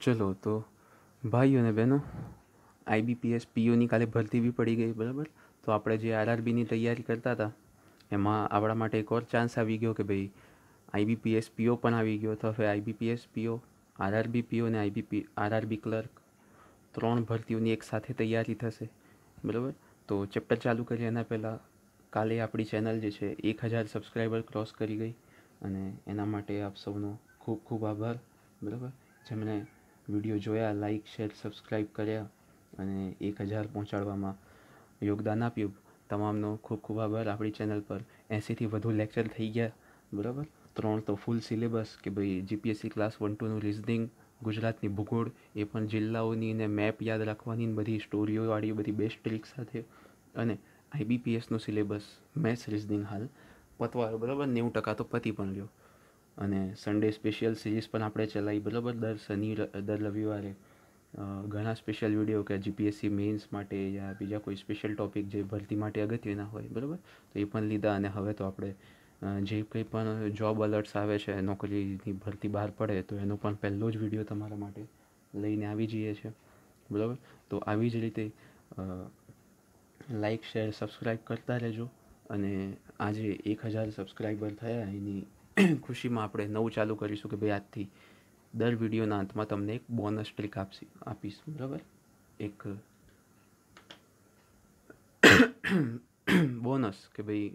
ચલો તો ભાઈઓ અને બહેનો આઈબીપીએસ પીઓની કાલે ભરતી બી પડી ગઈ બરાબર તો આપણે જે આરઆરબીની તૈયારી કરતા હતા એમાં આપણા માટે એક ઓર ચાન્સ આવી ગયો કે ભાઈ આઈબીપીએસ પીઓ પણ આવી ગયો તો હવે આઈબીપીએસ પીઓ આરઆરબી પીઓ અને આઈબીપી આરઆરબી ક્લર્ક ત્રણ ભરતીઓની એકસાથે તૈયારી થશે બરાબર તો ચેપ્ટર ચાલુ કરીએ એના પહેલાં કાલે આપણી ચેનલ જે છે એક હજાર સબસ્ક્રાઈબર ક્રોસ કરી ગઈ અને એના માટે આપ સૌનો ખૂબ ખૂબ આભાર બરાબર જેમણે વિડીયો જોયા લાઇક શેર સબસ્ક્રાઈબ કર્યા અને એક હજાર પહોંચાડવામાં યોગદાન આપ્યું તમામનો ખૂબ ખૂબ આભાર આપણી ચેનલ પર એંસીથી વધુ લેક્ચર થઈ ગયા બરાબર ત્રણ તો ફૂલ સિલેબસ કે ભાઈ જીપીએસસી ક્લાસ વન ટુનું રિઝનિંગ ગુજરાતની ભૂગોળ એ પણ જિલ્લાઓની અને મેપ યાદ રાખવાની બધી સ્ટોરીઓવાળી બધી બેસ્ટ ટ્રીક સાથે અને આઈબીપીએસનું સિલેબસ મેથ્સ રિઝનિંગ હાલ પતવા બરાબર નેવું ટકા તો પતી પણ ગયો અને સન્ડે સ્પેશિયલ સિરીઝ પણ આપણે ચલાવી બરાબર દર શનિ દર રવિવારે ઘણા સ્પેશિયલ વિડીયો કે જીપીએસસી મેન્સ માટે યા બીજા કોઈ સ્પેશિયલ ટૉપિક જે ભરતી માટે અગત્યના હોય બરાબર તો એ પણ લીધા અને હવે તો આપણે જે કંઈ પણ જોબ અલર્ટ્સ આવે છે નોકરીની ભરતી બહાર પડે તો એનો પણ પહેલો જ વિડીયો તમારા માટે લઈને આવી જઈએ છીએ બરાબર તો આવી જ રીતે લાઇક શેર સબસ્ક્રાઈબ કરતા રહેજો અને આજે એક હજાર સબસ્ક્રાઈબર થયા એની ખુશીમાં આપણે નવું ચાલુ કરીશું કે ભાઈ આજથી દર વિડીયોના અંતમાં તમને એક બોનસ ટ્રીક આપશી આપીશું બરાબર એક બોનસ કે ભાઈ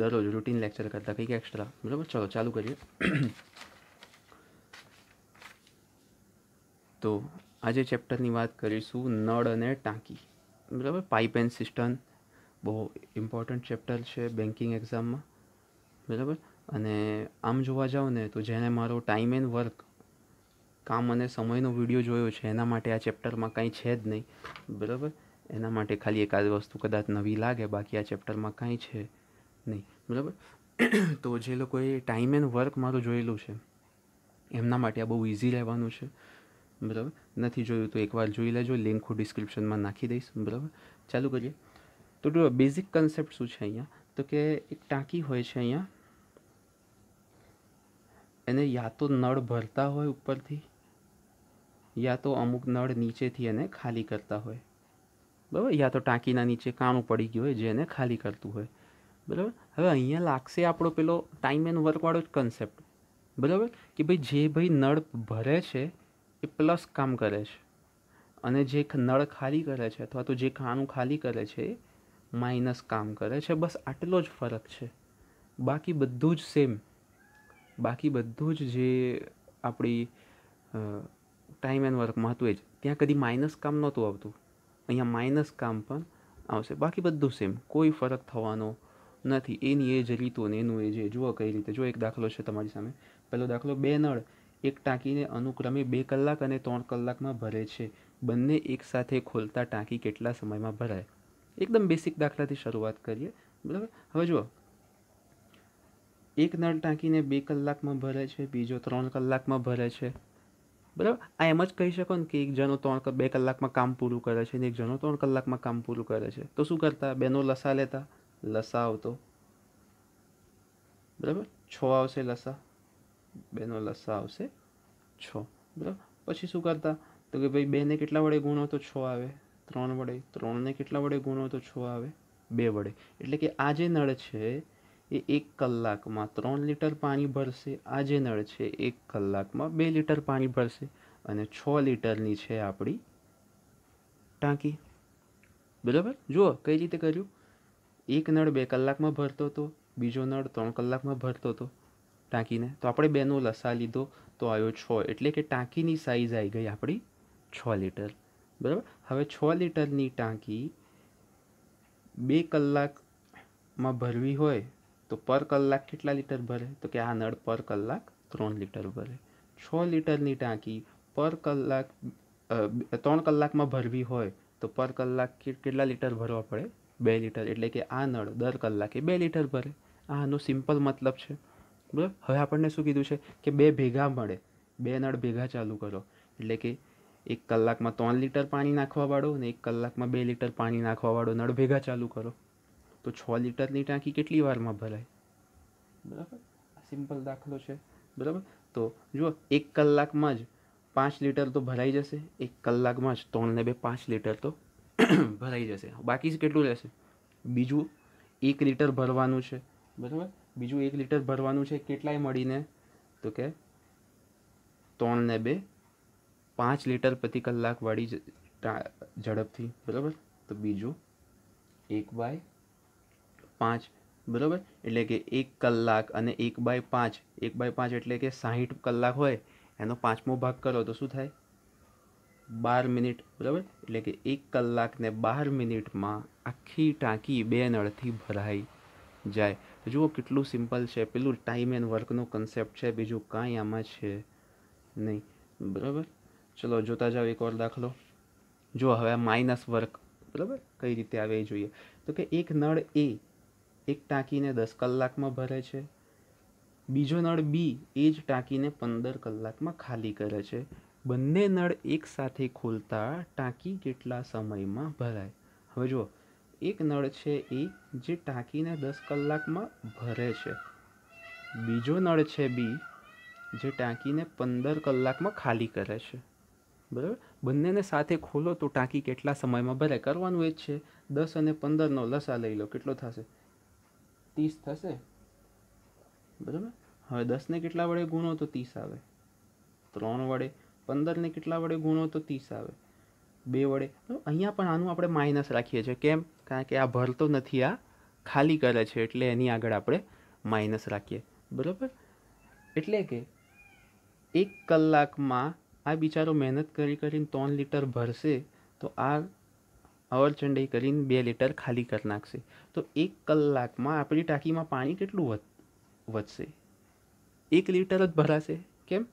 દરરોજ રૂટીન લેક્ચર કરતાં કંઈક એક્સ્ટ્રા બરાબર ચલો ચાલુ કરીએ તો આજે ચેપ્ટરની વાત કરીશું નળ અને ટાંકી બરાબર પાઇપ એન્ડ સિસ્ટમ બહુ ઇમ્પોર્ટન્ટ ચેપ્ટર છે બેન્કિંગ એક્ઝામમાં બરાબર અને આમ જોવા જાઓ ને તો જેણે મારો ટાઈમ એન્ડ વર્ક કામ અને સમયનો વિડીયો જોયો છે એના માટે આ ચેપ્ટરમાં કંઈ છે જ નહીં બરાબર એના માટે ખાલી એક આદ વસ્તુ કદાચ નવી લાગે બાકી આ ચેપ્ટરમાં કાંઈ છે નહીં બરાબર તો જે લોકોએ ટાઈમ એન્ડ વર્ક મારું જોયેલું છે એમના માટે આ બહુ ઇઝી રહેવાનું છે બરાબર નથી જોયું તો એકવાર જોઈ લેજો લિંક હું ડિસ્ક્રિપ્શનમાં નાખી દઈશ બરાબર ચાલુ કરીએ તો બેઝિક કન્સેપ્ટ શું છે અહીંયા તો કે એક ટાંકી હોય છે અહીંયા એને યા તો નળ ભરતા હોય ઉપરથી યા તો અમુક નળ નીચેથી એને ખાલી કરતા હોય બરાબર યા તો ટાંકીના નીચે કાણું પડી ગયું હોય જે એને ખાલી કરતું હોય બરાબર હવે અહીંયા લાગશે આપણો પેલો ટાઈમ એન્ડ વર્કવાળો જ કન્સેપ્ટ બરાબર કે ભાઈ જે ભાઈ નળ ભરે છે એ પ્લસ કામ કરે છે અને જે નળ ખાલી કરે છે અથવા તો જે ખાણું ખાલી કરે છે એ માઇનસ કામ કરે છે બસ આટલો જ ફરક છે બાકી બધું જ સેમ બાકી બધું જ જે આપણી ટાઈમ એન્ડ હતું એ જ ત્યાં કદી માઇનસ કામ નહોતું આવતું અહીંયા માઇનસ કામ પણ આવશે બાકી બધું સેમ કોઈ ફરક થવાનો નથી એની એ જ રીતો ને એનું એ જે જુઓ કઈ રીતે જો એક દાખલો છે તમારી સામે પહેલો દાખલો બે નળ એક ટાંકીને અનુક્રમે બે કલાક અને ત્રણ કલાકમાં ભરે છે બંને એકસાથે ખોલતા ટાંકી કેટલા સમયમાં ભરાય એકદમ બેસિક દાખલાથી શરૂઆત કરીએ બરાબર હવે જુઓ એક નળ ટાંકીને બે કલાકમાં ભરે છે બીજો ત્રણ કલાકમાં ભરે છે બરાબર આ એમ જ કહી શકો ને કે એક જણો ત્રણ બે કલાકમાં કામ પૂરું કરે છે ને એક જણો ત્રણ કલાકમાં કામ પૂરું કરે છે તો શું કરતા બેનો લસા લેતા લસા આવતો બરાબર છ આવશે લસા બેનો લસા આવશે છ બરાબર પછી શું કરતા તો કે ભાઈ બેને કેટલા વડે ગુણો તો છ આવે ત્રણ વડે ત્રણને કેટલા વડે ગુણો તો છ આવે બે વડે એટલે કે આ જે નળ છે એ એક કલાકમાં ત્રણ લીટર પાણી ભરશે આ જે નળ છે એક કલાકમાં બે લીટર પાણી ભરશે અને છ લીટરની છે આપણી ટાંકી બરાબર જુઓ કઈ રીતે કર્યું એક નળ બે કલાકમાં ભરતો હતો બીજો નળ ત્રણ કલાકમાં ભરતો હતો ટાંકીને તો આપણે બેનો લસા લીધો તો આવ્યો છ એટલે કે ટાંકીની સાઈઝ આવી ગઈ આપણી છ લીટર બરાબર હવે છ લીટરની ટાંકી બે કલાકમાં ભરવી હોય તો પર કલાક કેટલા લીટર ભરે તો કે આ નળ પર કલાક ત્રણ લીટર ભરે છ લીટરની ટાંકી પર કલાક ત્રણ કલાકમાં ભરવી હોય તો પર કલાક કેટલા લીટર ભરવા પડે બે લીટર એટલે કે આ નળ દર કલાકે બે લીટર ભરે આ આનો સિમ્પલ મતલબ છે બરાબર હવે આપણને શું કીધું છે કે બે ભેગા મળે બે નળ ભેગા ચાલુ કરો એટલે કે એક કલાકમાં ત્રણ લીટર પાણી નાખવાવાળો અને એક કલાકમાં બે લીટર પાણી નાખવાવાળો નળ ભેગા ચાલુ કરો તો છ લીટરની ટાંકી કેટલી વારમાં ભરાય બરાબર સિમ્પલ દાખલો છે બરાબર તો જુઓ એક કલાકમાં જ પાંચ લીટર તો ભરાઈ જશે એક કલાકમાં જ ત્રણ ને બે પાંચ લીટર તો ભરાઈ જશે બાકી કેટલું રહેશે બીજું એક લીટર ભરવાનું છે બરાબર બીજું એક લીટર ભરવાનું છે કેટલાય મળીને તો કે ત્રણ ને બે પાંચ લીટર પ્રતિ કલાકવાળી ઝડપથી બરાબર તો બીજું એક બાય પાંચ બરાબર એટલે કે એક કલાક અને એક બાય પાંચ એક બાય પાંચ એટલે કે સાહીઠ કલાક હોય એનો પાંચમો ભાગ કરો તો શું થાય બાર મિનિટ બરાબર એટલે કે એક કલાકને બાર મિનિટમાં આખી ટાંકી બે નળથી ભરાઈ જાય તો જુઓ કેટલું સિમ્પલ છે પેલું ટાઈમ એન્ડ વર્કનો કન્સેપ્ટ છે બીજું કાંઈ આમાં છે નહીં બરાબર ચલો જોતા જાઓ એક ઓર દાખલો જો હવે માઇનસ વર્ક બરાબર કઈ રીતે આવે એ જોઈએ તો કે એક નળ એ એક ટાંકીને દસ કલાકમાં ભરે છે બીજો નળ બી એ જ ટાંકીને પંદર કલાકમાં ખાલી કરે છે બંને નળ એક સાથે ખોલતા ટાંકી કેટલા સમયમાં ભરાય હવે જુઓ એક નળ છે એ જે ટાંકીને દસ કલાકમાં ભરે છે બીજો નળ છે બી જે ટાંકીને પંદર કલાકમાં ખાલી કરે છે બરાબર બંનેને સાથે ખોલો તો ટાંકી કેટલા સમયમાં ભરાય કરવાનું એ જ છે દસ અને પંદરનો લસા લઈ લો કેટલો થશે ત્રીસ થશે બરાબર હવે દસને કેટલા વડે ગુણો તો ત્રીસ આવે ત્રણ વડે પંદરને કેટલા વડે ગુણો તો ત્રીસ આવે બે વડે તો અહીંયા પણ આનું આપણે માઇનસ રાખીએ છીએ કેમ કારણ કે આ ભરતો નથી આ ખાલી કરે છે એટલે એની આગળ આપણે માઇનસ રાખીએ બરાબર એટલે કે એક કલાકમાં આ બિચારો મહેનત કરી કરીને ત્રણ લીટર ભરશે તો આ અવરચંડાઈ કરીને બે લિટર ખાલી કરી નાખશે તો એક કલાકમાં આપણી ટાંકીમાં પાણી કેટલું વધશે એક લિટર જ ભરાશે કેમ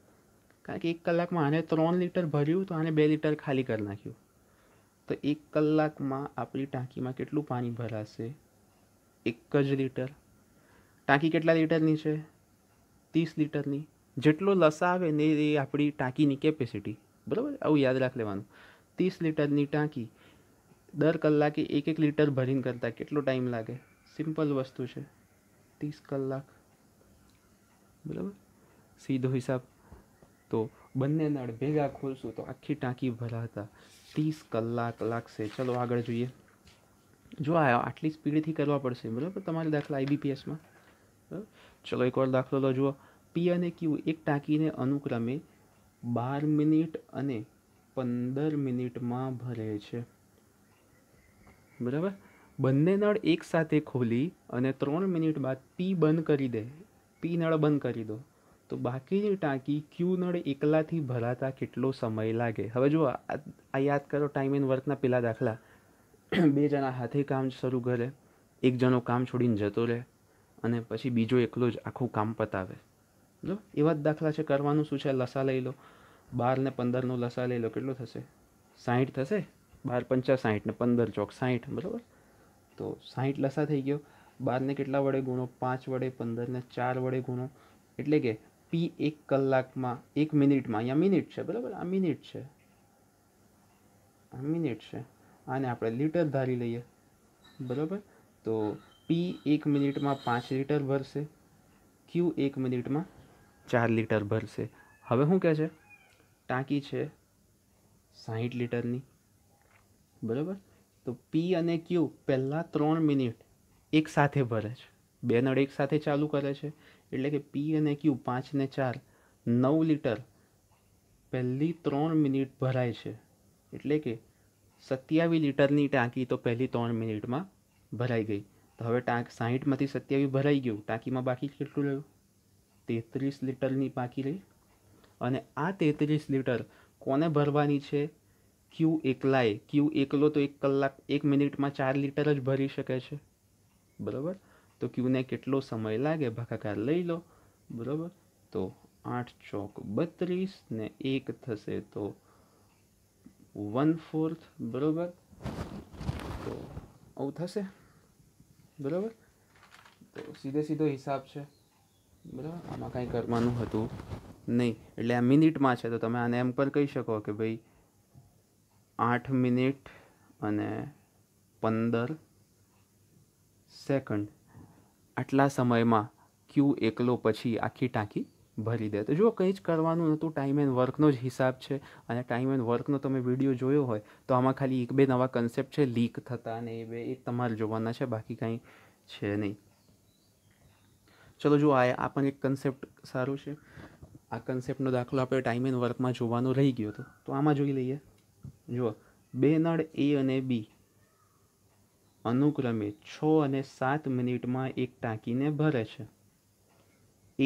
કારણ કે એક કલાકમાં આને ત્રણ લિટર ભર્યું તો આને બે લિટર ખાલી કરી નાખ્યું તો એક કલાકમાં આપણી ટાંકીમાં કેટલું પાણી ભરાશે એક જ લિટર ટાંકી કેટલા લિટરની છે ત્રીસ લિટરની જેટલો લસા આવે ને એ આપણી ટાંકીની કેપેસિટી બરાબર આવું યાદ રાખ લેવાનું ત્રીસ લિટરની ટાંકી દર કલાકે એક એક લીટર ભરીને કરતાં કેટલો ટાઈમ લાગે સિમ્પલ વસ્તુ છે ત્રીસ કલાક બરાબર સીધો હિસાબ તો બંને નળ ભેગા ખોલશું તો આખી ટાંકી ભરાતા ત્રીસ કલાક લાગશે ચલો આગળ જોઈએ જો આ આટલી સ્પીડથી કરવા પડશે બરાબર તમારે દાખલા આઈબીપીએસમાં ચલો એકવાર દાખલો લો જુઓ પી અને ક્યુ એક ટાંકીને અનુક્રમે બાર મિનિટ અને પંદર મિનિટમાં ભરે છે બરાબર બંને નળ એકસાથે ખોલી અને ત્રણ મિનિટ બાદ પી બંધ કરી દે પી નળ બંધ કરી દો તો બાકીની ટાંકી ક્યુ નળ એકલાથી ભરાતા કેટલો સમય લાગે હવે જો આ યાદ કરો ટાઈમ એન્ડ વર્કના પેલા દાખલા બે જણા હાથે કામ શરૂ કરે એક જણો કામ છોડીને જતો રહે અને પછી બીજો એકલો જ આખું કામ પતાવે જો એવા જ દાખલા છે કરવાનું શું છે લસા લઈ લો બાર ને પંદરનો લસા લઈ લો કેટલો થશે સાહીઠ થશે બાર પંચા સાહીઠ ને પંદર ચોક સાહીઠ બરાબર તો સાહીઠ લસા થઈ ગયો બારને કેટલા વડે ગુણો પાંચ વડે પંદરને ચાર વડે ગુણો એટલે કે પી એક કલાકમાં એક મિનિટમાં અહીંયા મિનિટ છે બરાબર આ મિનિટ છે આ મિનિટ છે આને આપણે લીટર ધારી લઈએ બરાબર તો પી એક મિનિટમાં પાંચ લીટર ભરશે ક્યુ એક મિનિટમાં ચાર લીટર ભરશે હવે શું કહે છે ટાંકી છે સાહીઠ લીટરની બરાબર તો પી અને ક્યુ પહેલાં ત્રણ મિનિટ એક સાથે ભરે છે બે નળ એક સાથે ચાલુ કરે છે એટલે કે પી અને ક્યુ પાંચ ને ચાર નવ લીટર પહેલી ત્રણ મિનિટ ભરાય છે એટલે કે સત્યાવીસ લીટરની ટાંકી તો પહેલી ત્રણ મિનિટમાં ભરાઈ ગઈ તો હવે ટાંક સાહીઠમાંથી સત્યાવી ભરાઈ ગયું ટાંકીમાં બાકી કેટલું રહ્યું તેત્રીસ લીટરની બાકી રહી અને આ તેત્રીસ લીટર કોને ભરવાની છે ક્યુ એકલાય ક્યુ એકલો તો એક કલાક એક મિનિટમાં ચાર લીટર જ ભરી શકે છે બરાબર તો ક્યુને કેટલો સમય લાગે ભાગાકાર લઈ લો બરાબર તો આઠ ચોક બત્રીસ ને એક થશે તો વન ફોર્થ બરાબર તો આવું થશે બરાબર તો સીધે સીધો હિસાબ છે બરાબર આમાં કાંઈ કરવાનું હતું નહીં એટલે આ મિનિટમાં છે તો તમે આને એમ પણ કહી શકો કે ભાઈ આઠ મિનિટ અને પંદર સેકન્ડ આટલા સમયમાં ક્યુ એકલો પછી આખી ટાંકી ભરી દે તો જો કંઈ જ કરવાનું નહોતું ટાઈમ એન્ડ વર્કનો જ હિસાબ છે અને ટાઈમ એન્ડ વર્કનો તમે વિડીયો જોયો હોય તો આમાં ખાલી એક બે નવા કન્સેપ્ટ છે લીક થતા ને એ બે એ તમારે જોવાના છે બાકી કંઈ છે નહીં ચલો જો આ આ પણ એક કન્સેપ્ટ સારું છે આ કન્સેપ્ટનો દાખલો આપણે ટાઈમ એન્ડ વર્કમાં જોવાનો રહી ગયો હતો તો આમાં જોઈ લઈએ જુઓ બે નળ એ અને બી અનુક્રમે છ અને સાત મિનિટમાં એક ટાંકીને ભરે છે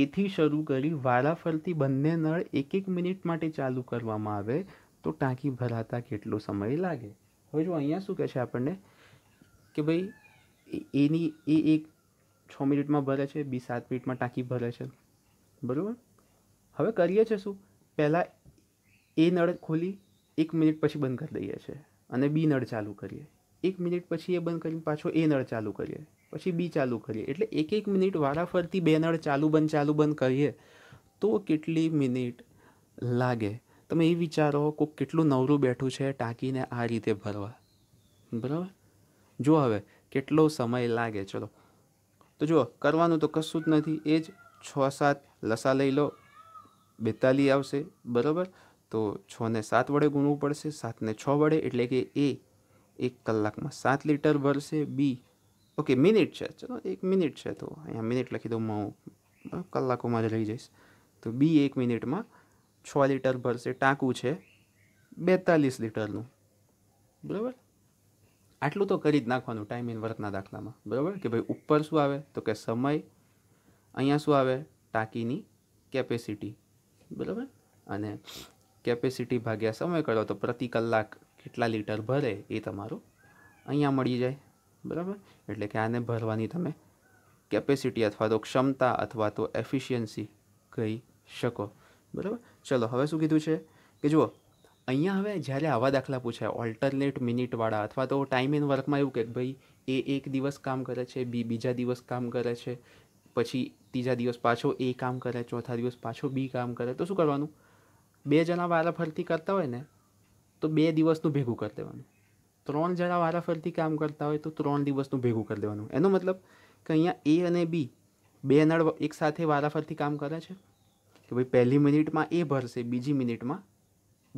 એથી શરૂ કરી વારાફરતી બંને નળ એક એક મિનિટ માટે ચાલુ કરવામાં આવે તો ટાંકી ભરાતા કેટલો સમય લાગે હવે જો અહીંયા શું કહે છે આપણને કે ભાઈ એની એ એક છ મિનિટમાં ભરે છે બી સાત મિનિટમાં ટાંકી ભરે છે બરાબર હવે કરીએ છીએ શું પહેલાં એ નળ ખોલી એક મિનિટ પછી બંધ કરી દઈએ છીએ અને બી નળ ચાલુ કરીએ એક મિનિટ પછી એ બંધ કરીને પાછો એ નળ ચાલુ કરીએ પછી બી ચાલુ કરીએ એટલે એક એક મિનિટ વારાફરતી બે નળ ચાલુ બંધ ચાલુ બંધ કરીએ તો કેટલી મિનિટ લાગે તમે એ વિચારો કોક કેટલું નવરું બેઠું છે ટાંકીને આ રીતે ભરવા બરાબર જો હવે કેટલો સમય લાગે ચલો તો જુઓ કરવાનું તો કશું જ નથી એ જ છ સાત લસા લઈ લો બેતાલી આવશે બરાબર તો છને સાત વડે ગુણવું પડશે સાતને છ વડે એટલે કે એ એક કલાકમાં સાત લીટર ભરશે બી ઓકે મિનિટ છે ચલો એક મિનિટ છે તો અહીંયા મિનિટ લખી દઉં હું કલાકોમાં જ લઈ જઈશ તો બી એક મિનિટમાં છ લીટર ભરશે ટાંકું છે બેતાલીસ લીટરનું બરાબર આટલું તો કરી જ નાખવાનું ટાઈમ ઇન વર્કના દાખલામાં બરાબર કે ભાઈ ઉપર શું આવે તો કે સમય અહીંયા શું આવે ટાંકીની કેપેસિટી બરાબર અને કેપેસિટી ભાગ્યા સમય કરો તો પ્રતિ કલાક કેટલા લીટર ભરે એ તમારું અહીંયા મળી જાય બરાબર એટલે કે આને ભરવાની તમે કેપેસિટી અથવા તો ક્ષમતા અથવા તો એફિશિયન્સી કહી શકો બરાબર ચલો હવે શું કીધું છે કે જુઓ અહીંયા હવે જ્યારે આવા દાખલા પૂછાય ઓલ્ટરનેટ મિનિટવાળા અથવા તો ટાઈમ ઇન વર્કમાં એવું કે ભાઈ એ એક દિવસ કામ કરે છે બી બીજા દિવસ કામ કરે છે પછી ત્રીજા દિવસ પાછો એ કામ કરે ચોથા દિવસ પાછો બી કામ કરે તો શું કરવાનું બે જણા વારાફરતી કરતા હોય ને તો બે દિવસનું ભેગું કરી દેવાનું ત્રણ જણા વારાફરતી કામ કરતા હોય તો ત્રણ દિવસનું ભેગું કરી દેવાનું એનો મતલબ કે અહીંયા એ અને બી બે નળ એકસાથે વારાફરતી કામ કરે છે કે ભાઈ પહેલી મિનિટમાં એ ભરશે બીજી મિનિટમાં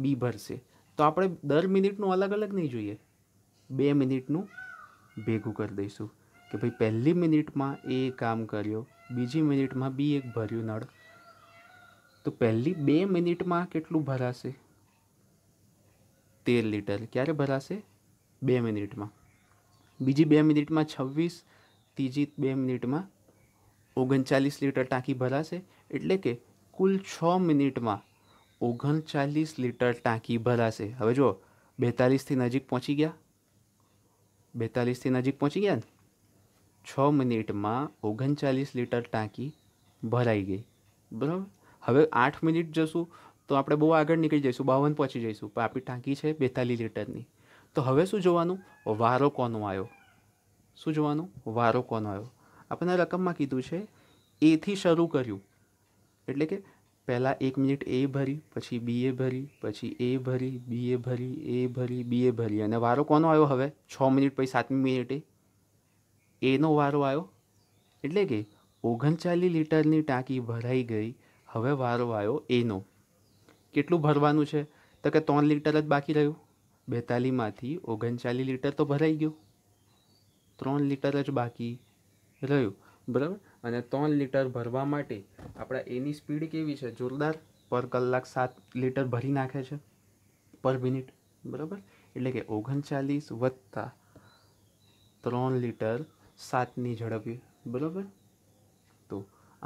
બી ભરશે તો આપણે દર મિનિટનું અલગ અલગ નહીં જોઈએ બે મિનિટનું ભેગું કરી દઈશું કે ભાઈ પહેલી મિનિટમાં એ કામ કર્યો બીજી મિનિટમાં બી એક ભર્યું નળ તો પહેલી બે મિનિટમાં કેટલું ભરાશે તેર લીટર ક્યારે ભરાશે બે મિનિટમાં બીજી બે મિનિટમાં છવ્વીસ ત્રીજી બે મિનિટમાં ઓગણચાલીસ લીટર ટાંકી ભરાશે એટલે કે કુલ છ મિનિટમાં ઓગણચાલીસ લીટર ટાંકી ભરાશે હવે જો બેતાલીસથી નજીક પહોંચી ગયા બેતાલીસથી નજીક પહોંચી ગયા ને છ મિનિટમાં ઓગણચાલીસ લીટર ટાંકી ભરાઈ ગઈ બરાબર હવે આઠ મિનિટ જશું તો આપણે બહુ આગળ નીકળી જઈશું બાવન પહોંચી જઈશું પણ આપણી ટાંકી છે બેતાલીસ લીટરની તો હવે શું જોવાનું વારો કોનો આવ્યો શું જોવાનું વારો કોનો આવ્યો આપણને રકમમાં કીધું છે એથી શરૂ કર્યું એટલે કે પહેલાં એક મિનિટ એ ભરી પછી બી એ ભરી પછી એ ભરી બી એ ભરી એ ભરી બી એ ભરી અને વારો કોનો આવ્યો હવે છ મિનિટ પછી સાતમી મિનિટે એનો વારો આવ્યો એટલે કે ઓગણચાલીસ લીટરની ટાંકી ભરાઈ ગઈ હવે વારો આવ્યો એનો કેટલું ભરવાનું છે તો કે ત્રણ લીટર જ બાકી રહ્યું બેતાલીમાંથી ઓગણચાલીસ લીટર તો ભરાઈ ગયું ત્રણ લીટર જ બાકી રહ્યું બરાબર અને ત્રણ લીટર ભરવા માટે આપણા એની સ્પીડ કેવી છે જોરદાર પર કલાક સાત લીટર ભરી નાખે છે પર મિનિટ બરાબર એટલે કે ઓગણચાલીસ વત્તા ત્રણ લીટર સાતની ઝડપી બરાબર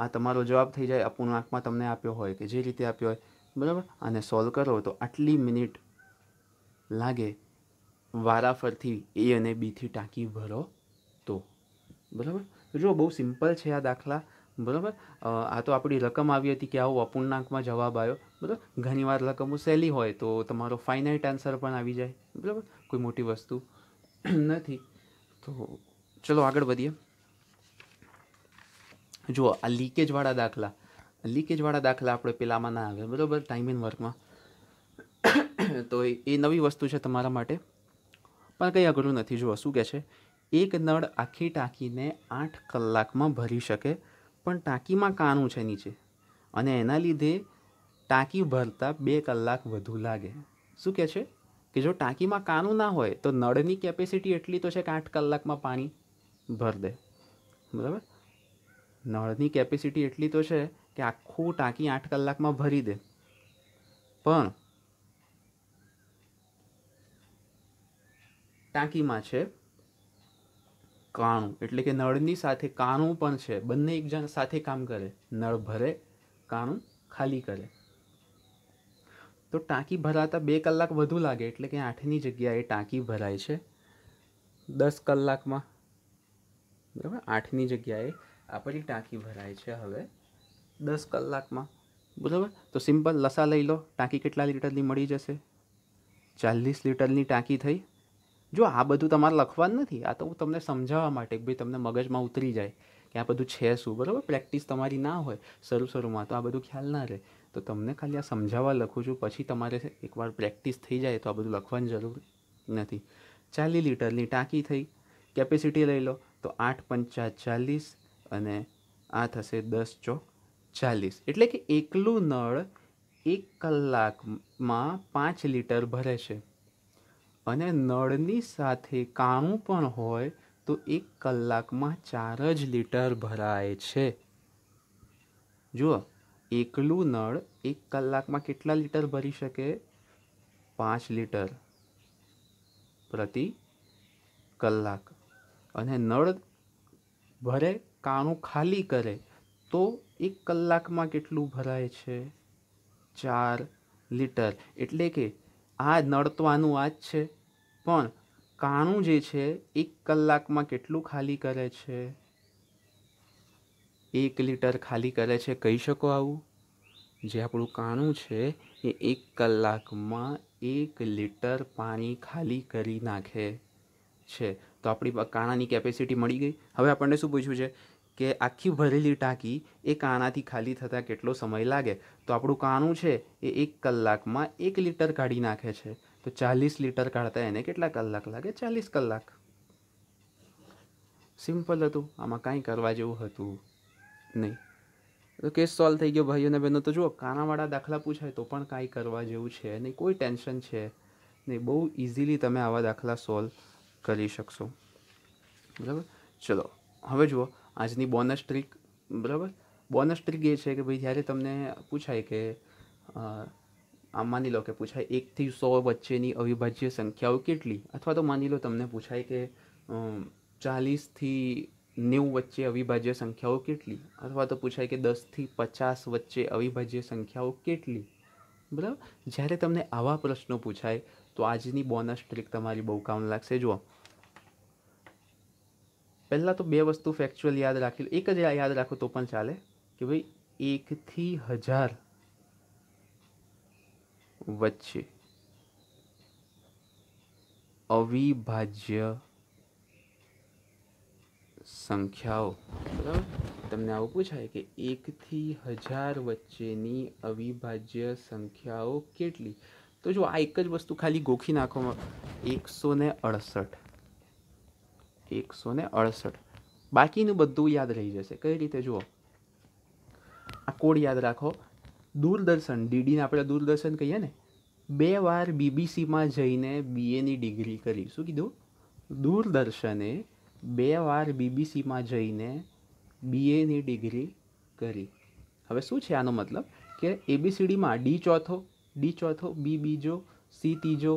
આ તમારો જવાબ થઈ જાય અપૂર્ણાંકમાં તમને આપ્યો હોય કે જે રીતે આપ્યો હોય બરાબર અને સોલ્વ કરો તો આટલી મિનિટ લાગે વારાફરથી એ અને બીથી ટાંકી ભરો તો બરાબર જો બહુ સિમ્પલ છે આ દાખલા બરાબર આ તો આપણી રકમ આવી હતી કે આવો અપૂર્ણાંકમાં જવાબ આવ્યો બરાબર ઘણીવાર રકમો સહેલી હોય તો તમારો ફાઇનાઇટ આન્સર પણ આવી જાય બરાબર કોઈ મોટી વસ્તુ નથી તો ચલો આગળ વધીએ જુઓ આ લીકેજવાળા દાખલા લીકેજવાળા દાખલા આપણે પેલામાં ના આવે બરાબર ટાઈમ ઇન વર્કમાં તો એ નવી વસ્તુ છે તમારા માટે પણ કંઈ અઘરું નથી જુઓ શું કહે છે એક નળ આખી ટાંકીને આઠ કલાકમાં ભરી શકે પણ ટાંકીમાં કાનું છે નીચે અને એના લીધે ટાંકી ભરતા બે કલાક વધુ લાગે શું કહે છે કે જો ટાંકીમાં કાનું ના હોય તો નળની કેપેસિટી એટલી તો છે કે આઠ કલાકમાં પાણી ભર દે બરાબર નળની કેપેસિટી એટલી તો છે કે આખું ટાંકી આઠ કલાકમાં ભરી દે પણ ટાંકીમાં છે કાણું એટલે કે નળની સાથે કાણું પણ છે બંને એકજણ સાથે કામ કરે નળ ભરે કાણું ખાલી કરે તો ટાંકી ભરાતા બે કલાક વધુ લાગે એટલે કે આઠની જગ્યાએ ટાંકી ભરાય છે દસ કલાકમાં બરાબર આઠની જગ્યાએ આપણી ટાંકી ભરાય છે હવે દસ કલાકમાં બરાબર તો સિમ્પલ લસા લઈ લો ટાંકી કેટલા લીટરની મળી જશે ચાલીસ લીટરની ટાંકી થઈ જો આ બધું તમારે લખવાનું નથી આ તો હું તમને સમજાવવા માટે ભાઈ તમને મગજમાં ઉતરી જાય કે આ બધું છે શું બરાબર પ્રેક્ટિસ તમારી ના હોય શરૂ શરૂમાં તો આ બધું ખ્યાલ ના રહે તો તમને ખાલી આ સમજાવવા લખું છું પછી તમારે એકવાર પ્રેક્ટિસ થઈ જાય તો આ બધું લખવાની જરૂર નથી ચાલીસ લીટરની ટાંકી થઈ કેપેસિટી લઈ લો તો આઠ પંચા ચાલીસ અને આ થશે દસ ચોક ચાલીસ એટલે કે એકલું નળ એક કલાકમાં પાંચ લીટર ભરે છે અને નળની સાથે કાણું પણ હોય તો એક કલાકમાં ચાર જ લીટર ભરાય છે જુઓ એકલું નળ એક કલાકમાં કેટલા લીટર ભરી શકે પાંચ લીટર પ્રતિ કલાક અને નળ ભરે કાણું ખાલી કરે તો એક કલાકમાં કેટલું ભરાય છે ચાર લિટર એટલે કે આ નડતવાનું આ જ છે પણ કાણું જે છે એક કલાકમાં કેટલું ખાલી કરે છે એક લિટર ખાલી કરે છે કહી શકો આવું જે આપણું કાણું છે એ એક કલાકમાં એક લિટર પાણી ખાલી કરી નાખે છે તો આપણી કાણાની કેપેસિટી મળી ગઈ હવે આપણને શું પૂછ્યું છે કે આખી ભરેલી ટાંકી એ કાણાથી ખાલી થતાં કેટલો સમય લાગે તો આપણું કાણું છે એ એક કલાકમાં એક લીટર કાઢી નાખે છે તો ચાલીસ લીટર કાઢતા એને કેટલા કલાક લાગે ચાલીસ કલાક સિમ્પલ હતું આમાં કાંઈ કરવા જેવું હતું નહીં તો કેસ સોલ્વ થઈ ગયો ભાઈઓ અને બહેનો તો જુઓ કાનાવાળા દાખલા પૂછાય તો પણ કાંઈ કરવા જેવું છે નહીં કોઈ ટેન્શન છે નહીં બહુ ઇઝીલી તમે આવા દાખલા સોલ્વ કરી શકશો બરાબર ચલો હવે જુઓ આજની બોનસ ટ્રીક બરાબર બોનસ ટ્રીક એ છે કે ભાઈ જ્યારે તમને પૂછાય કે આમ માની લો કે પૂછાય એકથી સો વચ્ચેની અવિભાજ્ય સંખ્યાઓ કેટલી અથવા તો માની લો તમને પૂછાય કે ચાલીસથી નેવું વચ્ચે અવિભાજ્ય સંખ્યાઓ કેટલી અથવા તો પૂછાય કે દસથી પચાસ વચ્ચે અવિભાજ્ય સંખ્યાઓ કેટલી બરાબર જ્યારે તમને આવા પ્રશ્નો પૂછાય તો આજની બોનસ ટ્રીક તમારી બહુ કામ લાગશે જુઓ पहला तो बे वस्तु फेक्चुअल याद रखी एक याद रखो तो चा कि भाई एक थी हजार वच्चे अविभाज्य संख्याओ बराबर तमने पूछा है कि एक थी हजार वच्चे नी अविभाज्य संख्याओ के तो जो आ एक वस्तु खाली गोखी नाखो एक सौ अड़सठ એકસો ને અડસઠ બાકીનું બધું યાદ રહી જશે કઈ રીતે જુઓ આ કોડ યાદ રાખો દૂરદર્શન ડીડીને આપણે દૂરદર્શન કહીએ ને બે વાર બીબીસીમાં જઈને બીએની ડિગ્રી કરી શું કીધું દૂરદર્શને બે વાર બીબીસીમાં જઈને બીએની ડિગ્રી કરી હવે શું છે આનો મતલબ કે એબીસીડીમાં ડી ચોથો ડી ચોથો બી બીજો સી ત્રીજો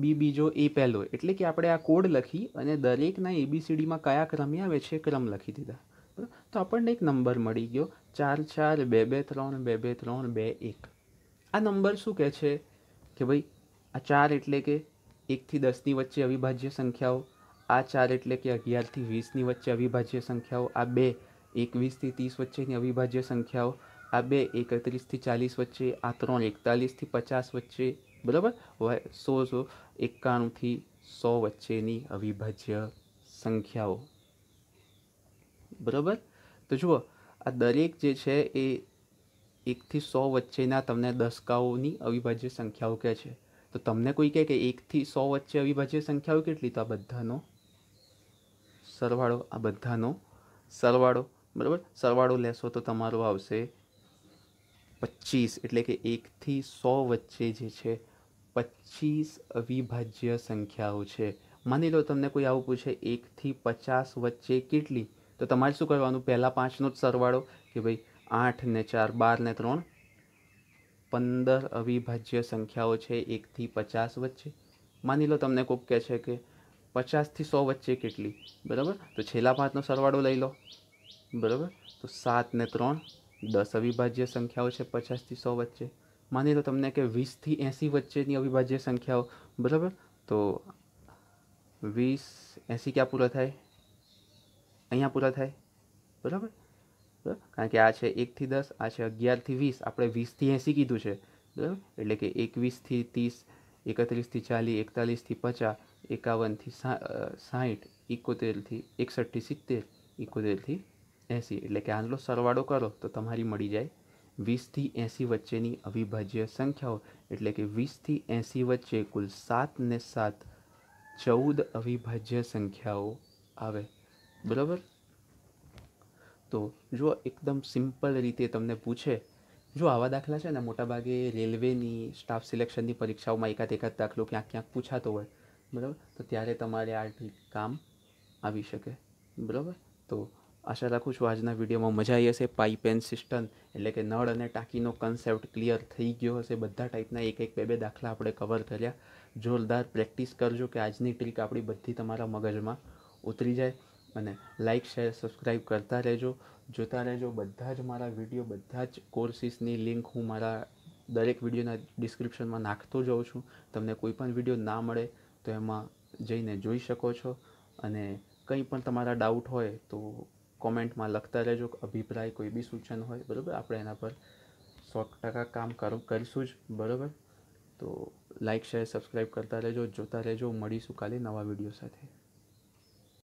બી બીજો એ પહેલો એટલે કે આપણે આ કોડ લખી અને દરેકના એબીસીડીમાં કયા ક્રમે આવે છે ક્રમ લખી દીધા બરાબર તો આપણને એક નંબર મળી ગયો ચાર ચાર બે બે ત્રણ બે બે ત્રણ બે એક આ નંબર શું કહે છે કે ભાઈ આ ચાર એટલે કે એકથી દસની વચ્ચે અવિભાજ્ય સંખ્યાઓ આ ચાર એટલે કે અગિયારથી વીસની વચ્ચે અવિભાજ્ય સંખ્યાઓ આ બે એકવીસથી ત્રીસ વચ્ચેની અવિભાજ્ય સંખ્યાઓ આ બે એકત્રીસથી ચાલીસ વચ્ચે આ ત્રણ એકતાલીસથી પચાસ વચ્ચે બરાબર સો સો એકાણુંથી સો વચ્ચેની અવિભાજ્ય સંખ્યાઓ બરાબર તો જુઓ આ દરેક જે છે એ એકથી સો વચ્ચેના તમને દસકાઓની અવિભાજ્ય સંખ્યાઓ કહે છે તો તમને કોઈ કહે કે એકથી સો વચ્ચે અવિભાજ્ય સંખ્યાઓ કેટલી તો આ બધાનો સરવાળો આ બધાનો સરવાળો બરાબર સરવાળો લેશો તો તમારો આવશે પચીસ એટલે કે એકથી સો વચ્ચે જે છે પચીસ અવિભાજ્ય સંખ્યાઓ છે માની લો તમને કોઈ આવું પૂછે એકથી પચાસ વચ્ચે કેટલી તો તમારે શું કરવાનું પહેલાં પાંચનો જ સરવાળો કે ભાઈ આઠ ને ચાર બાર ને ત્રણ પંદર અવિભાજ્ય સંખ્યાઓ છે એકથી પચાસ વચ્ચે માની લો તમને કોઈક કહે છે કે પચાસથી સો વચ્ચે કેટલી બરાબર તો છેલ્લા પાંચનો સરવાળો લઈ લો બરાબર તો સાત ને ત્રણ દસ અવિભાજ્ય સંખ્યાઓ છે પચાસથી સો વચ્ચે માની લો તમને કે વીસથી એંસી વચ્ચેની અવિભાજ્ય સંખ્યાઓ બરાબર તો વીસ એંસી ક્યાં પૂરા થાય અહીંયા પૂરા થાય બરાબર કારણ કે આ છે એકથી દસ આ છે અગિયારથી વીસ આપણે વીસથી એંસી કીધું છે બરાબર એટલે કે એકવીસથી ત્રીસ એકત્રીસથી ચાલીસ એકતાલીસથી પચાસ એકાવનથી સાઠ ઇકોતેરથી એકસઠથી સિત્તેર એકોતેરથી એંસી એટલે કે આંધળો સરવાળો કરો તો તમારી મળી જાય વીસથી એંસી વચ્ચેની અવિભાજ્ય સંખ્યાઓ એટલે કે વીસથી એંસી વચ્ચે કુલ સાત ને સાત ચૌદ અવિભાજ્ય સંખ્યાઓ આવે બરાબર તો જો એકદમ સિમ્પલ રીતે તમને પૂછે જો આવા દાખલા છે ને મોટાભાગે રેલવેની સ્ટાફ સિલેક્શનની પરીક્ષાઓમાં એકાદ એકાદ દાખલો ક્યાંક ક્યાંક પૂછાતો હોય બરાબર તો ત્યારે તમારે આ કામ આવી શકે બરાબર તો આશા રાખું છું આજના વિડીયોમાં મજા આવી હશે પાઇપ એન્ડ સિસ્ટમ એટલે કે નળ અને ટાંકીનો કન્સેપ્ટ ક્લિયર થઈ ગયો હશે બધા ટાઈપના એક એક બે બે દાખલા આપણે કવર કર્યા જોરદાર પ્રેક્ટિસ કરજો કે આજની ટ્રીક આપણી બધી તમારા મગજમાં ઉતરી જાય અને લાઇક શેર સબસ્ક્રાઈબ કરતા રહેજો જોતા રહેજો બધા જ મારા વિડીયો બધા જ કોર્સીસની લિંક હું મારા દરેક વિડીયોના ડિસ્ક્રિપ્શનમાં નાખતો જાઉં છું તમને કોઈ પણ વિડીયો ના મળે તો એમાં જઈને જોઈ શકો છો અને કંઈ પણ તમારા ડાઉટ હોય તો કોમેન્ટમાં લખતા રહેજો અભિપ્રાય કોઈ બી સૂચન હોય બરાબર આપણે એના પર સો ટકા કામ કર કરીશું જ બરાબર તો લાઇક શેર સબસ્ક્રાઈબ કરતા રહેજો જોતા રહેજો મળીશું કાલે નવા વિડીયો સાથે